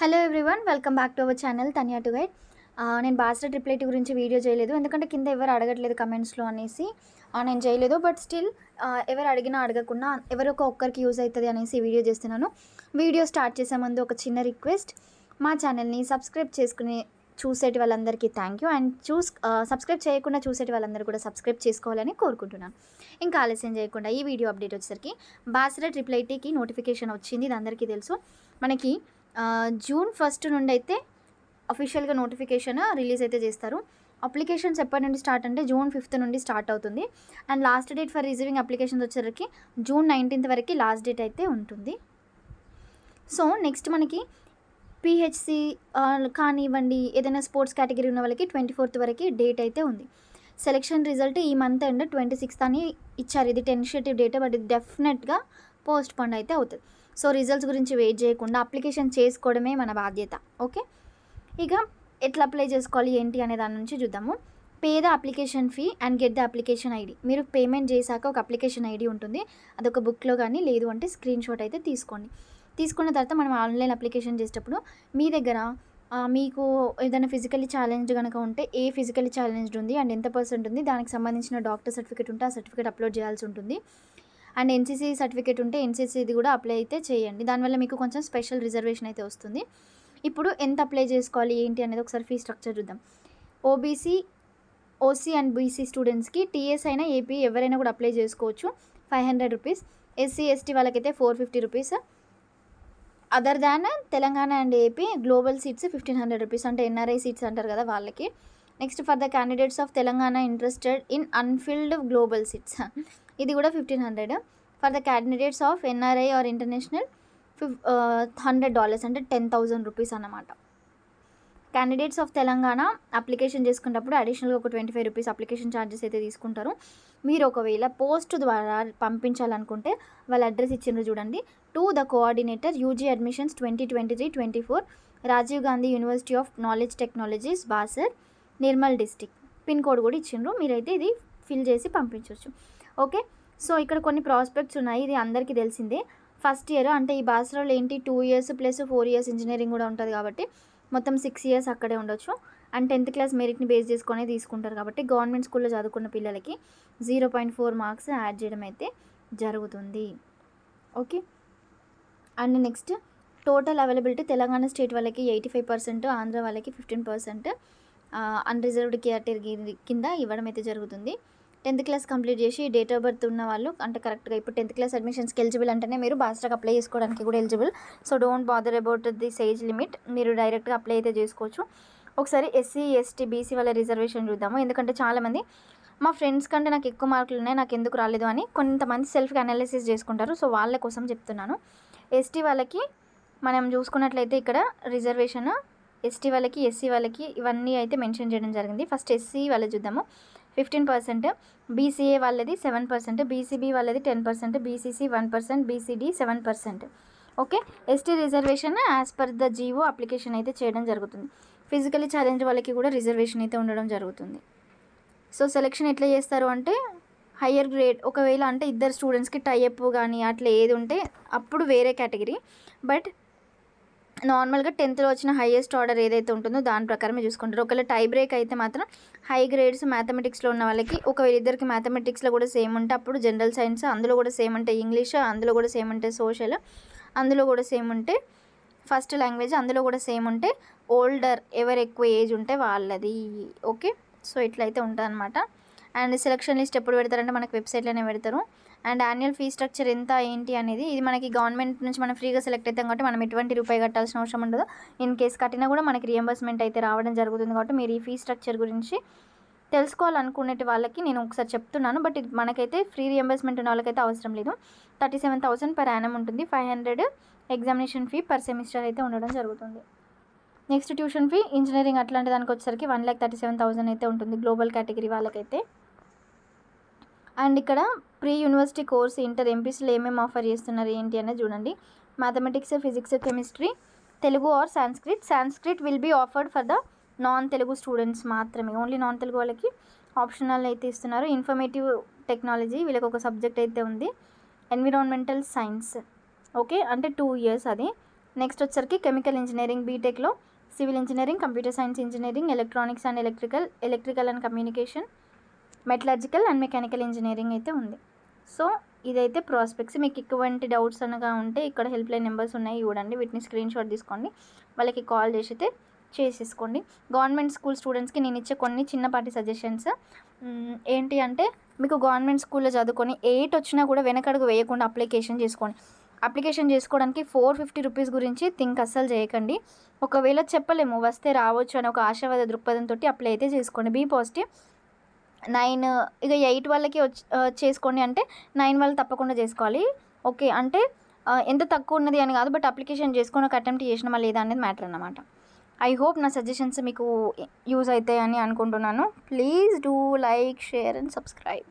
hello everyone welcome back to our channel Tania to guide నేను బాస్టర్ ట్రిప్లైట్ గురించి వీడియో చేయలేదు ఎందుకంటే కింద ఎవరు అడగట్లేదు కమెంట్స్లో అనేసి uh, నేను చేయలేదు బట్ స్టిల్ uh, ఎవరు అడిగినా అడగకుండా ఎవరు ఒక ఒక్కరికి యూజ్ అవుతుంది అనేసి వీడియో చేస్తున్నాను వీడియో స్టార్ట్ చేసే ముందు ఒక చిన్న రిక్వెస్ట్ మా ఛానల్ని సబ్స్క్రైబ్ చేసుకుని చూసేటి వాళ్ళందరికీ థ్యాంక్ యూ అండ్ చూస్ సబ్స్క్రైబ్ uh, చేయకుండా చూసేటి వాళ్ళందరూ కూడా సబ్స్క్రైబ్ చేసుకోవాలని కోరుకుంటున్నాను ఇంకా ఆలస్యం చేయకుండా ఈ వీడియో అప్డేట్ వచ్చేసరికి బాసరా ట్రిపుల్ ఐటీకి నోటిఫికేషన్ వచ్చింది ఇది అందరికీ తెలుసు మనకి జూన్ ఫస్ట్ నుండి అయితే అఫీషియల్గా నోటిఫికేషన్ రిలీజ్ అయితే చేస్తారు అప్లికేషన్స్ ఎప్పటి నుండి స్టార్ట్ అంటే జూన్ ఫిఫ్త్ నుండి స్టార్ట్ అవుతుంది and last date for receiving applications వచ్చేసరికి జూన్ నైన్టీన్త్ వరకు లాస్ట్ డేట్ అయితే ఉంటుంది సో నెక్స్ట్ మనకి పిహెచ్సి కానివ్వండి ఏదైనా స్పోర్ట్స్ కేటగిరీ ఉన్న వాళ్ళకి ట్వంటీ ఫోర్త్ వరకు డేట్ అయితే ఉంది సెలెక్షన్ రిజల్ట్ ఈ మంత్ అండ్ ట్వంటీ సిక్స్త్ అని ఇచ్చారు ఇది టెన్షియేటివ్ డేట్ బట్ ఇది డెఫినెట్గా పోస్ట్ పోన్ అయితే అవుతుంది సో రిజల్ట్స్ గురించి వెయిట్ చేయకుండా అప్లికేషన్ చేసుకోవడమే మన బాధ్యత ఓకే ఇక ఎట్లా అప్లై చేసుకోవాలి ఏంటి అనే దాని నుంచి చూద్దాము pay the application fee and get the application ID మీరు పేమెంట్ చేశాక ఒక అప్లికేషన్ ఐడి ఉంటుంది అదొక బుక్లో కానీ లేదు అంటే స్క్రీన్ షాట్ అయితే తీసుకోండి తీసుకున్న తర్వాత మనం ఆన్లైన్ అప్లికేషన్ చేసేటప్పుడు మీ దగ్గర మీకు ఏదైనా ఫిజికలీ ఛాలెంజ్ కనుక ఉంటే ఏ ఫిజికలీ ఛాలెంజ్డ్ ఉంది అండ్ ఎంత పర్సెంట్ ఉంది దానికి సంబంధించిన డాక్టర్ సర్టిఫికేట్ ఉంటే ఆ సర్టిఫికేట్ అప్లోడ్ చేయాల్సి ఉంటుంది అండ్ ఎన్సీసీ సర్టిఫికేట్ ఉంటే ఎన్సీసీది కూడా అప్లై అయితే చేయండి దానివల్ల మీకు కొంచెం స్పెషల్ రిజర్వేషన్ అయితే వస్తుంది ఇప్పుడు ఎంత అప్లై చేసుకోవాలి ఏంటి అనేది ఒకసారి ఫీ స్ట్రక్చర్ చూద్దాం ఓబీసీ ఓసీ అండ్ బీసీ స్టూడెంట్స్కి టీఎస్ అయినా ఏపీ ఎవరైనా కూడా అప్లై చేసుకోవచ్చు five hundred rupees SC ST వాళ్ళకైతే four fifty rupees other than Telangana and AP global seats fifteen hundred rupees అంటే ఎన్ఆర్ఐ సీట్స్ అంటారు కదా వాళ్ళకి next for the candidates of Telangana interested in unfilled global seats ఇది కూడా fifteen hundred for the candidates of NRI or international five hundred dollars అంటే ten thousand rupees అన్నమాట candidates of Telangana application చేసుకున్నప్పుడు అడిషనల్గా ఒక twenty five rupees application charges అయితే తీసుకుంటారు మీరు ఒకవేళ పోస్ట్ ద్వారా పంపించాలనుకుంటే వాళ్ళ అడ్రస్ ఇచ్చిండ్రు చూడండి to the coordinator UG admissions twenty twenty three twenty four Rajiv Gandhi university of knowledge technologies Basar Nirmal district pin code కూడా ఇచ్చిండ్రు మీరైతే ఇది ఫిల్ చేసి పంపించవచ్చు ఓకే సో ఇక్కడ కొన్ని ప్రాస్పెక్ట్స్ ఉన్నాయి ఇది అందరికీ తెలిసిందే ఫస్ట్ ఇయర్ అంటే ఈ బాసరాలో ఏంటి two years plus four years engineering కూడా ఉంటుంది కాబట్టి మొత్తం సిక్స్ ఇయర్స్ అక్కడే ఉండొచ్చు అండ్ టెన్త్ క్లాస్ మెరిట్ని బేస్ చేసుకొని తీసుకుంటారు కాబట్టి గవర్నమెంట్ స్కూల్లో చదువుకున్న పిల్లలకి zero point four marks add చేయడం అయితే జరుగుతుంది okay and next total availability Telangana state వాళ్ళకి ఎయిటీ ఫైవ్ పర్సెంట్ ఆంధ్ర వాళ్ళకి ఫిఫ్టీన్ పర్సెంట్ అన్రిజర్వ్డ్ కేటగిరీ కింద ఇవ్వడం అయితే జరుగుతుంది టెన్త్ క్లాస్ కంప్లీట్ చేసి డేట్ ఆఫ్ బర్త్ ఉన్న వాళ్ళు అంటే కరెక్ట్గా ఇప్పుడు టెన్త్ క్లాస్ అడ్మిషన్స్కి ఎలిజిబుల్ అంటేనే మీరు బాస్టర్కి అప్లై చేసుకోవడానికి కూడా eligible so don't bother about this age limit మీరు డైరెక్ట్గా అప్లై అయితే చేసుకోవచ్చు ఒకసారి ఎస్సీ ఎస్టీ బీసీ వాళ్ళ రిజర్వేషన్ చూద్దాము ఎందుకంటే చాలామంది మా ఫ్రెండ్స్ కంటే నాకు ఎక్కువ మార్కులు ఉన్నాయి నాకు ఎందుకు రాలేదు అని కొంతమంది సెల్ఫ్ అనాలిసిస్ చేసుకుంటారు సో వాళ్ళ కోసం చెప్తున్నాను ఎస్టీ వాళ్ళకి మనం చూసుకున్నట్లయితే ఇక్కడ రిజర్వేషన్ ఎస్టీ వాళ్ళకి ఎస్సీ వాళ్ళకి ఇవన్నీ అయితే మెన్షన్ చేయడం జరిగింది ఫస్ట్ ఎస్సీ వాళ్ళు చూద్దాము ఫిఫ్టీన్ పర్సెంట్ బీసీఏ వాళ్ళది సెవెన్ పర్సెంట్ బీసీబీ వాళ్ళది ten percent BC C one percent BC D seven percent okay ST reservation as per the GO application అయితే చేయడం జరుగుతుంది ఫిజికలీ ఛాలెంజ్ వాళ్ళకి కూడా రిజర్వేషన్ అయితే ఉండడం జరుగుతుంది సో సెలెక్షన్ ఎట్లా చేస్తారు అంటే హయ్యర్ గ్రేడ్ ఒకవేళ అంటే ఇద్దరు స్టూడెంట్స్కి టైఅప్ కానీ అట్లా ఏది ఉంటే అప్పుడు వేరే కేటగిరీ బట్ నార్మల్గా టెన్త్లో వచ్చిన హైయెస్ట్ ఆర్డర్ ఏదైతే ఉంటుందో దాని ప్రకారమే చూసుకుంటారు ఒకవేళ టై బ్రేక్ అయితే మాత్రం హై గ్రేడ్స్ మ్యాథమెటిక్స్లో ఉన్న వాళ్ళకి ఒకవేళ ఇద్దరికి మ్యాథమెటిక్స్లో కూడా సేమ్ ఉంటే అప్పుడు జనరల్ సైన్స్ అందులో కూడా సేమ్ ఉంటాయి ఇంగ్లీష్ అందులో కూడా సేమ్ ఉంటాయి సోషల్ అందులో కూడా సేమ్ ఉంటే ఫస్ట్ లాంగ్వేజ్ అందులో కూడా సేమ్ ఉంటే ఓల్డర్ ఎవరు ఎక్కువ ఏజ్ ఉంటే వాళ్ళది ఓకే సో ఇట్లయితే ఉంటుంది అనమాట అండ్ సెలక్షన్ లిస్ట్ ఎప్పుడు పెడతారంటే మనకు వెబ్సైట్లోనే పెడతారు అండ్ యాన్యువల్ ఫీ స్ట్రక్చర్ ఎంత ఏంటి అనేది ఇది మనకి గవర్నమెంట్ నుంచి మనం ఫ్రీగా సెలెక్ట్ అవుతాం కాబట్టి మనం ఎటువంటి రూపాయి కట్టాల్సిన అవసరం ఉండదు ఇన్ కేసు కట్టినా కూడా మనకి రియంబర్స్మెంట్ అయితే రావడం జరుగుతుంది కాబట్టి మీరు ఈ ఫీ స్ట్రక్చర్ గురించి తెలుసుకోవాలనుకునే వాళ్ళకి నేను ఒకసారి చెప్తున్నాను బట్ ఇది మనకైతే ఫ్రీ రియంబర్స్మెంట్ ఉన్న వాళ్ళకైతే అవసరం లేదు thirty seven thousand per annum ఉంటుంది five hundred examination fee per semester అయితే ఉండడం జరుగుతుంది నెక్స్ట్ ట్యూషన్ ఫీ ఇంజనీరింగ్ అట్లాంటి దానికి వచ్చేసరికి one lakh thirty seven thousand అయితే ఉంటుంది గ్లోబల్ కేటగిరీ వాళ్ళకైతే అండ్ ఇక్కడ ప్రీ యూనివర్సిటీ కోర్స్ ఇంటర్ ఎంపీసీలో ఏమేమి ఆఫర్ చేస్తున్నారు ఏంటి అనేది చూడండి mathematics physics chemistry Telugu or Sanskrit Sanskrit will be offered for the non Telugu students మాత్రమే ఓన్లీ నాన్ తెలుగు వాళ్ళకి ఆప్షనల్ అయితే ఇస్తున్నారు ఇన్ఫర్మేటివ్ టెక్నాలజీ వీళ్ళకి ఒక సబ్జెక్ట్ అయితే ఉంది ఎన్విరాన్మెంటల్ సైన్స్ ఓకే అంటే టూ ఇయర్స్ అది నెక్స్ట్ వచ్చరికి కెమికల్ ఇంజనీరింగ్ బీటెక్లో civil engineering computer science engineering electronics and electrical electrical and communication metallurgical and mechanical engineering అయితే ఉంది సో ఇదైతే ప్రాస్పెక్ట్స్ మీకు ఎక్కువంటి డౌట్స్ అనగా ఉంటే ఇక్కడ హెల్ప్ లైన్ నెంబర్స్ ఉన్నాయి చూడండి వీటిని స్క్రీన్ షాట్ తీసుకోండి వాళ్ళకి కాల్ చేసి అయితే చేసేసుకోండి గవర్నమెంట్ స్కూల్ స్టూడెంట్స్కి నేను ఇచ్చే కొన్ని చిన్నపాటి సజెషన్స్ ఏంటి అంటే మీకు గవర్నమెంట్ స్కూల్లో చదువుకొని ఎయిట్ వచ్చినా కూడా వెనకడుగు వేయకుండా అప్లికేషన్ చేసుకోండి అప్లికేషన్ చేసుకోవడానికి ఫోర్ ఫిఫ్టీ రూపీస్ గురించి థింక్ అస్సలు చేయకండి ఒకవేళ చెప్పలేము వస్తే రావచ్చు అని ఒక ఆశావాద దృక్పథంతో అప్లై అయితే చేసుకోండి బీ పాజిటివ్ నైన్ ఇక ఎయిట్ వాళ్ళకి వచ్చి చేసుకోండి అంటే నైన్ వాళ్ళు తప్పకుండా చేసుకోవాలి ఓకే అంటే ఎంత తక్కువ ఉన్నది అని కాదు బట్ అప్లికేషన్ చేసుకుని ఒక అటెంప్ట్ చేసినామా లేదా అనేది మ్యాటర్ అనమాట ఐ హోప్ నా సజెషన్స్ మీకు యూజ్ అవుతాయని అనుకుంటున్నాను please do like share and subscribe